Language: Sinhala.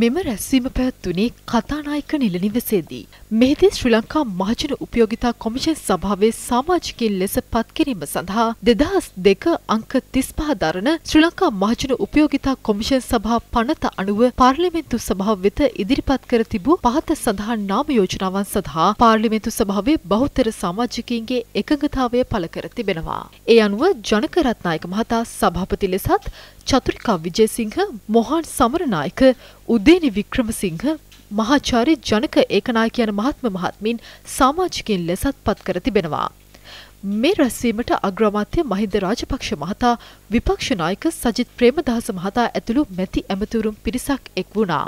මෙම රැස්වීම පැවැත්වුණේ කතානායක නිල නිවසේදී. මෙහිදී ශ්‍රී ලංකා මහජන උපයෝගිතා කොමිෂන් සභාවේ සමාජිකයින් ලෙස පත්කිරීම සඳහා 2002 අංක 35 දරන ශ්‍රී ලංකා මහජන උපයෝගිතා කොමිෂන් සභා පනත අනුව පාර්ලිමේන්තු සභාව වෙත ඉදිරිපත් කර තිබූ පහත සඳහන් නාම යෝජනාවන් සඳහා පාර්ලිමේන්තු සභාවේ බහුතර සමාජිකයින්ගේ එකඟතාවය පළ කර තිබෙනවා. ඒ අනුව ජනක රත්නායක මහතා සභාපති ලෙසත් චතුරිකා විජේසිංහ මොහන් සමරනායක උදේනි වික්‍රමසිංහ මහාචාර්ය ජනක ඒකනායක යන මහත්ම මහත්මින් සමාජිකයින් ලෙසත් පත් කර තිබෙනවා. මේ රැස්වීමට අග්‍රාමාත්‍ය මහින්ද රාජපක්ෂ මහතා විපක්ෂ නායක සජිත් ප්‍රේමදාස මහතා ඇතුළු මැති ඇමතිවරුන් පිරිසක් එක් වුණා.